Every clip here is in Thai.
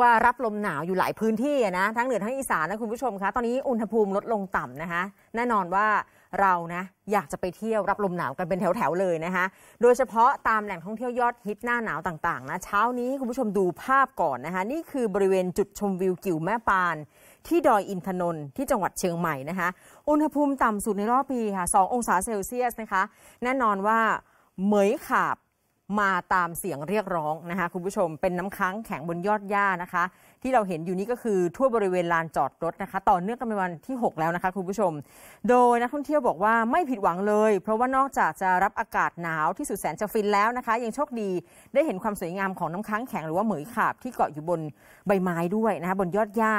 ว่ารับลมหนาวอยู่หลายพื้นที่นะทั้งเหนือทั้งอีสานนะคุณผู้ชมคะตอนนี้อุณหภูมิลดลงต่ำนะคะแน่นอนว่าเรานะอยากจะไปเที่ยว รับลมหนาวกันเป็นแถว ๆ เลยนะคะโดยเฉพาะตามแหล่งท่องเที่ยวยอดฮิตหน้าหนาวต่างๆนะ เช้านี้คุณผู้ชมดูภาพก่อนนะคะ นี่คือบริเวณจุดชมวิวกิ่วแม่ปาน ที่ดอยอินทนนท์ที่จังหวัดเชียงใหม่นะคะอุณหภูมิต่ำสุดในรอบปีค่ะ2องศาเซลเซียสนะคะ แน่นอนว่าเหมยขาบมาตามเสียงเรียกร้องนะคะคุณผู้ชม เป็นน้ำค้างแข็งบนยอดหญ้านะคะ ที่เราเห็นอยู่นี้ก็คือทั่วบริเวณลานจอดรถนะคะต่อเนื่องกันเป็นวันที่ 6 แล้วนะคะคุณผู้ชม โดยนักท่องเที่ยวบอกว่าไม่ผิดหวังเลย เพราะว่านอกจากจะรับอากาศหนาวที่สุดแสนจะฟินแล้วนะคะยังโชคดีได้เห็นความสวยงามของน้ำค้างแข็งหรือว่าเหมือยขาบที่เกาะอยู่บนใบไม้ด้วยนะคะบนยอดหญ้า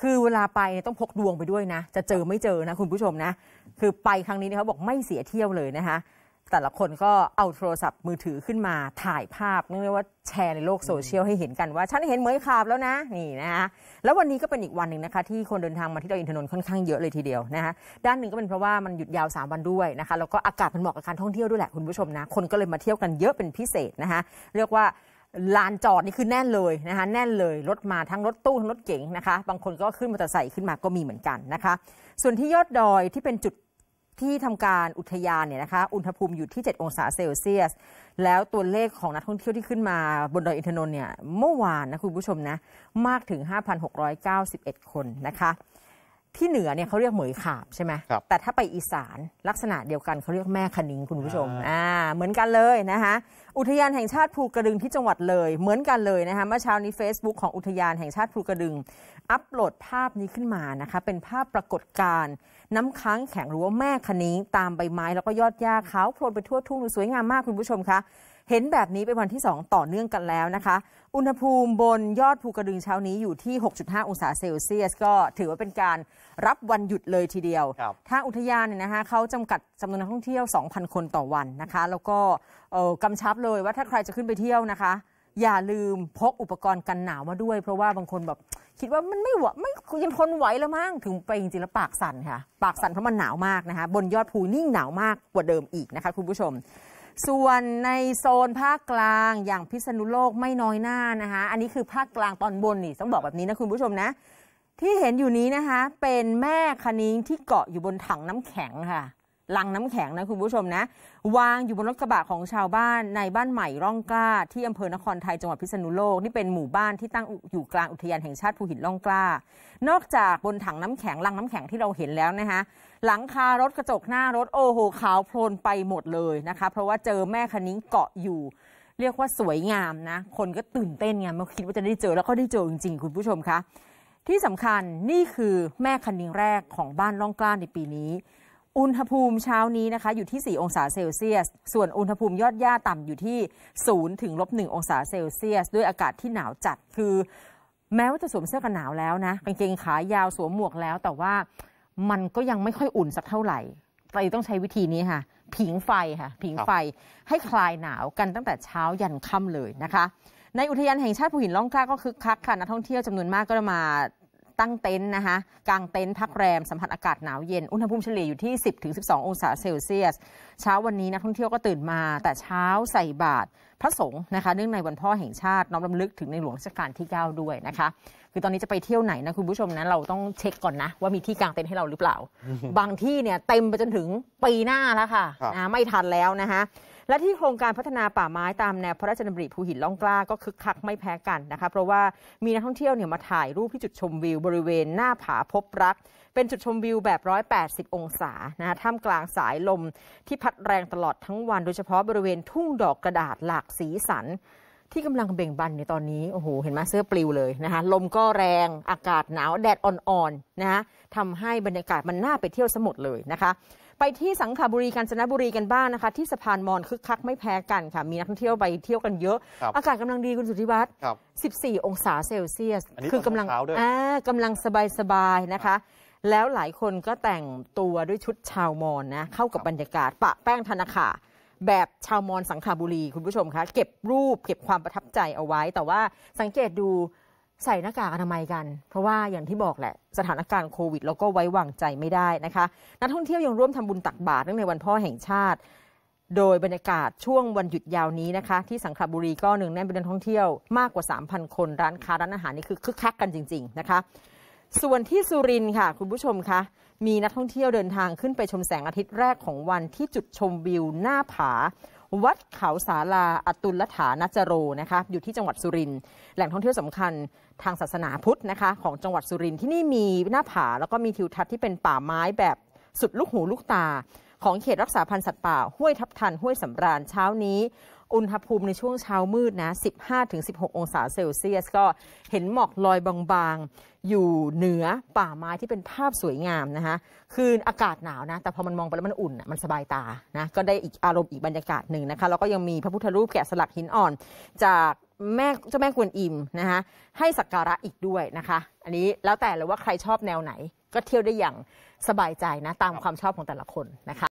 คือเวลาไปต้องพกดวงไปด้วยนะ จะเจอไม่เจอนะ คุณผู้ชมนะ คือไปครั้งนี้เขาบอกไม่เสียเที่ยวเลยนะคะแต่ละคนก็เอาโทรศัพท์มือถือขึ้นมาถ่ายภาพเรียกว่าแชร์ในโลกโซเชียลให้เห็นกันว่า ฉันเห็นเหมยคาบแล้วนะนี่นะคะแล้ววันนี้ก็เป็นอีกวันหนึ่งนะคะที่คนเดินทางมา ที่ดอยอินทนนท์ค่อนข้างเยอะเลยทีเดียวนะคะด้านหนึ่งก็เป็นเพราะว่ามันหยุดยาว 3 วันด้วยนะคะแล้วก็อากาศมันเหมาะกับการท่องเที่ยวด้วยแหละคุณผู้ชมนะคนก็เลยมาเที่ยวกันเยอะเป็นพิเศษนะคะเรียกว่าลานจอดนี่คือแน่นเลยนะคะแน่นเลยรถมาทั้งรถตู้ทั้งรถเก๋งนะคะบางคนก็ขึ้นมอเตอร์ไซค์ขึ้นมาก็มีเหมือนกันนะคะส่วนที่ยอดดอยที่เป็นจุดที่ทำการอุทยานเนี่ยนะคะอุณหภูมิอยู่ที่ 7 องศาเซลเซียส แล้วตัวเลขของนักท่องเที่ยวที่ขึ้นมา บนดอยอินทนนท์เนี่ยเมื่อวานนะคุณผู้ชมนะมากถึง 5,691 คนนะคะที่เหนือเนี่ยเขาเรียกเหมยขาบใช่ไหมแต่ถ้าไปอีสานลักษณะเดียวกันเขาเรียกแม่คณิง คุณผู้ชมอ่าเหมือนกันเลยนะคะอุทยานแห่งชาติภูกระดึงที่จังหวัดเลย เหมือนกันเลยนะคะเมื่อเช้านี้ Facebook ของอุทยานแห่งชาติภูกระดึงอัปโหลดภาพนี้ขึ้นมานะคะเป็นภาพปรากฏการณ์น้ำค้างแข็งหรือว่าแม่คณิ้งตามใบไม้แล้วก็ยอดหญ้าขาวโพลนไปทั่วทุ่งสวยงามมากคุณผู้ชมคะ เห็นแบบนี้เป็นวันที่ 2 ต่อเนื่องกันแล้วนะคะ อุณหภูมิบนยอดภูกระดึงเช้านี้อยู่ที่ 6.5 องศาเซลเซียส ก็ถือว่าเป็นการรับวันหยุดเลยทีเดียวทางอุทยานเนี่ยนะคะเขาจำกัดจำนวนนักท่องเที่ยว 2,000 คนต่อวันนะคะแล้วก็กำชับเลยว่าถ้าใครจะขึ้นไปเที่ยวนะคะ อย่าลืมพกอุปกรณ์กันหนาวมาด้วยเพราะว่าบางคนแบบคิดว่า มันไม่ไหวไม่ยังทนไหวแล้วมั้ง ถึงไปจริงๆแล้วปากสั่นค่ะ ปากสั่นเพราะมันหนาวมากนะคะ บนยอดภูนิ่งหนาวมากกว่าเดิมอีกนะคะคุณผู้ชม ส่วนในโซนภาคกลางอย่างพิษณุโลกไม่น้อยหน้านะคะ อันนี้คือภาคกลางตอนบนนี่ต้องบอกแบบนี้นะคุณผู้ชมนะ ที่เห็นอยู่นี้นะคะ เป็นแม่คณิ้งที่เกาะอยู่บนถังน้ำแข็งค่ะลังน้ำแข็งนะคุณผู้ชมนะ วางอยู่บนรถกระบะของชาวบ้านในบ้านใหม่ร่องกล้า ที่อำเภอนครไทยจังหวัดพิษณุโลกนี่เป็นหมู่บ้านที่ตั้งอยู่กลางอุทยานแห่งชาติภูหินร่องกล้า นอกจากบนถังน้ำแข็งลังน้ำแข็งที่เราเห็นแล้วนะคะ หลังคารถกระจกหน้ารถโอ้โหขาวโพลนไปหมดเลยนะคะ เพราะว่าเจอแม่คันิ้งเกาะอยู่ เรียกว่าสวยงามนะ คนก็ตื่นเต้นไงมาคิดว่าจะได้เจอแล้วก็ได้เจอจริงๆคุณผู้ชมคะที่สำคัญนี่คือแม่คันิ้งแรกของบ้านล่องกล้าในปีนี้อุณหภูมิเช้านี้นะคะอยู่ที่ 4 องศาเซลเซียส ส่วนอุณหภูมิยอดหญ้าต่ำอยู่ที่ 0 ถึงลบ1องศาเซลเซียส ด้วยอากาศที่หนาวจัด คือแม้ว่าจะสวมเสื้อกันหนาวแล้วนะกางเกงขายาวสวมหมวกแล้ว แต่ว่ามันก็ยังไม่ค่อยอุ่นสักเท่าไหร่เราต้องใช้วิธีนี้ค่ะ ผิงไฟค่ะผิงไฟให้คลายหนาวกันตั้งแต่เช้ายันค่ำเลยนะคะ ในอุทยานแห่งชาติภูหินล่องกล้า ก็คึกคักค่ะนักท่องเที่ยวจำนวนมากก็มาตั้งเต็นท์นะคะกางเต็นท์พักแรม สัมผัสอากาศหนาวเย็น อุณหภูมิเฉลี่ยอยู่ที่ 10-12 องศาเซลเซียส เช้าวันนี้นักท่องเที่ยวก็ตื่นมาแต่เช้าใส่บาตรพระสงฆ์นะคะเนื่องในวันพ่อแห่งชาติ น้อมรำลึกถึงในหลวงรัชกาลที่ 9 ด้วยนะคะ คือตอนนี้จะไปเที่ยวไหนนะ คุณผู้ชมนะเราต้องเช็คก่อนนะว่ามีที่กางเต็นท์ให้เราหรือเปล่า บางที่เนี่ยเต็มไปจนถึงปีหน้าแล้วค่ะนะไม่ทันแล้วนะคะและที่โครงการพัฒนาป่าไม้ตามแนวพระราชดำริภูหินล่องกล้าก็คึกคักไม่แพ้กันนะคะ เพราะว่ามีนักท่องเที่ยวเนี่ยมาถ่ายรูปที่จุดชมวิวบริเวณหน้าผาพบรัก เป็นจุดชมวิวแบบ 180 องศานะท่ามกลางสายลมที่พัดแรงตลอดทั้งวัน โดยเฉพาะบริเวณทุ่งดอกกระดาษหลากสีสันที่กำลังเบ่งบานในตอนนี้โอ้โหเห็นไหมเสื้อปลิวเลยนะคะลมก็แรงอากาศหนาว แดดอ่อนๆนะคะทำให้บรรยากาศมันน่าไปเที่ยวสมุดเลยนะคะไปที่สังขบุรีกาญจนบุรีกันบ้างนะคะที่สะพานมอนคึกคัก ไม่แพ้กันค่ะมีนักท่องเที่ยวไปเที่ยวกันเยอะ อากาศกำลังดีคุณสุทธิวัฒน์14 องศาเซลเซียส คือกำลังอ่ากำลังสบาย ๆ นะคะ แล้วหลายคนก็แต่งตัวด้วยชุดชาวมอนนะเข้ากับบรรยากาศ ปะแป้งธนาคาแบบชาวมอญสังขบุรีคุณผู้ชมคะเก็บรูปเก็บความประทับใจเอาไว้ แต่ว่าสังเกตดูใส่หน้ากากอนามัยกัน เพราะว่าอย่างที่บอกแหละ สถานการณ์โควิด เราก็ไว้วางใจไม่ได้นะคะนักท่องเที่ยวยังร่วมทำบุญตักบาตรในวันพ่อแห่งชาติ โดยบรรยากาศช่วงวันหยุดยาวนี้นะคะ ที่สังขบุรีก็หนึ่งแน่นเป็นนักท่องเที่ยวมากกว่า 3,000 คน ร้านค้าร้านอาหารนี่คือ คึกคักกันจริง ๆ นะคะส่วนที่สุรินค่ะ คุณผู้ชมคะมีนักท่องเที่ยวเดินทางขึ้นไปชมแสงอาทิตย์แรกของวันที่จุดชมวิวหน้าผา วัดเขาสาลาอตุลฐานจโรนะคะ อยู่ที่จังหวัดสุรินทร์แหล่งท่องเที่ยวสำคัญทางศาสนาพุทธนะคะ ของจังหวัดสุรินทร์ที่นี่มีหน้าผาแล้วก็มีทิวทัศน์ที่เป็นป่าไม้แบบสุดลูกหูลูกตา ของเขตรักษาพันธุ์สัตว์ป่าห้วยทับทันห้วยสำราญเช้านี้อุณหภูมิในช่วงเช้ามืดนะ15-16 องศาเซลเซียส ก็เห็นหมอกลอยบางๆ อยู่เหนือป่าไม้ที่เป็นภาพสวยงามนะคะคืออากาศหนาวนะแต่พอมันมองไปแล้วมันอุ่นมันสบายตานะก็ได้อีกอารมณ์อีกบรรยากาศหนึ่งนะคะแล้วก็ยังมีพระพุทธรูปแกะสลักหินอ่อน จากแม่เจ้าแม่กวนอิมนะคะให้สักการะอีกด้วยนะคะ อันนี้แล้วแต่เลยว่าใครชอบแนวไหนก็เที่ยวได้อย่างสบายใจนะตามความชอบของแต่ละคนนะคะ